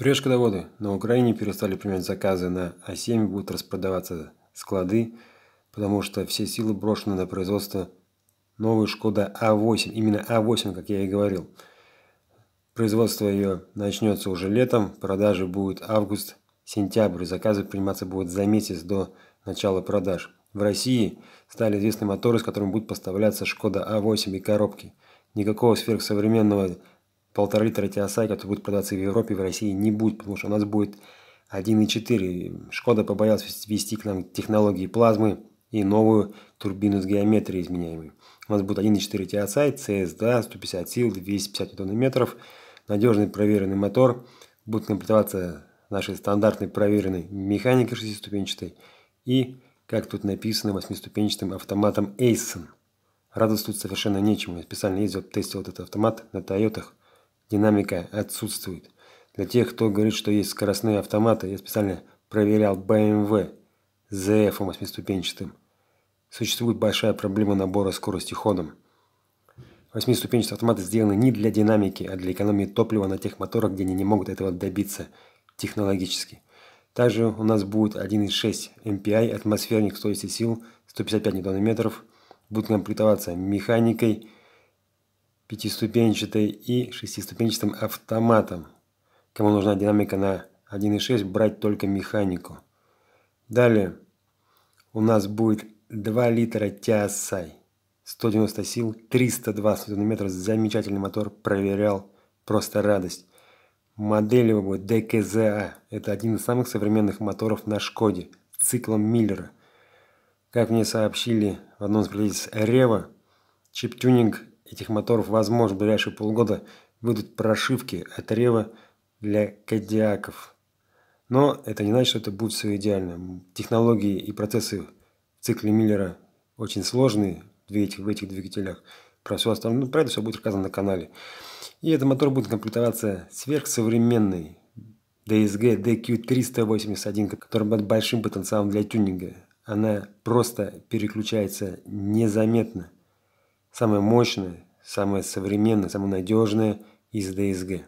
Решкодоводы. На Украине перестали принимать заказы на А7 будут распродаваться склады, потому что все силы брошены на производство новой Шкода А8. Именно А8, как я и говорил. Производство ее начнется уже летом, продажи будут август, сентябрь, заказы приниматься будут за месяц до начала продаж. В России стали известны моторы, с которыми будут поставляться Шкода А8 и коробки. Никакого сверхсовременного полтора литра Теосаи, который а будет продаваться в Европе, в России, не будет, потому что у нас будет 1.4. Шкода побоялась ввести к нам технологии плазмы и новую турбину с геометрией изменяемой. У нас будет 1.4 Теосай, CS, да, 150 сил, 250 ньютон-метров, надежный проверенный мотор, будет комплектоваться нашей стандартной проверенной механикой шестиступенчатой и, как тут написано, восьмиступенчатым автоматом Эйсон. Радоваться тут совершенно нечему. Я специально ездил, тестил вот этот автомат на Тойотах. Динамика отсутствует. Для тех, кто говорит, что есть скоростные автоматы, я специально проверял BMW с 8-ступенчатым Существует большая проблема набора скорости ходом. Восьмиступенчатые автоматы сделаны не для динамики, а для экономии топлива на тех моторах, где они не могут этого добиться технологически. Также у нас будет 1.6 MPI, атмосферник 100 сил, 155 Нм. Будут комплектоваться механикой, пятиступенчатой и шестиступенчатым автоматом. Кому нужна динамика на 1.6, брать только механику. Далее у нас будет 2 литра Тиасай. 190 сил, 320 ньютон-метров. Замечательный мотор, проверял, просто радость. Модель его будет DKZA, Это один из самых современных моторов на Шкоде, циклом Миллера. Как мне сообщили в одном из предприятий Рева, чип тюнинг этих моторов, возможно, в ближайшие полгода выйдут прошивки от Рева для кадиаков. Но это не значит, что это будет все идеально. Технологии и процессы в цикле Миллера очень сложные в этих, в этих двигателях. Про все остальное, ну, про это все будет рассказано на канале. И этот мотор будет комплектоваться сверхсовременный DSG DQ381, который будет большим потенциалом для тюнинга. Она просто переключается незаметно. Самая мощная самое современное, самое надежное из ДСГ.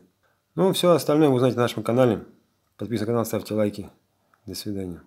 Ну, все остальное вы узнаете на нашем канале. Подписывайтесь на канал, ставьте лайки. До свидания.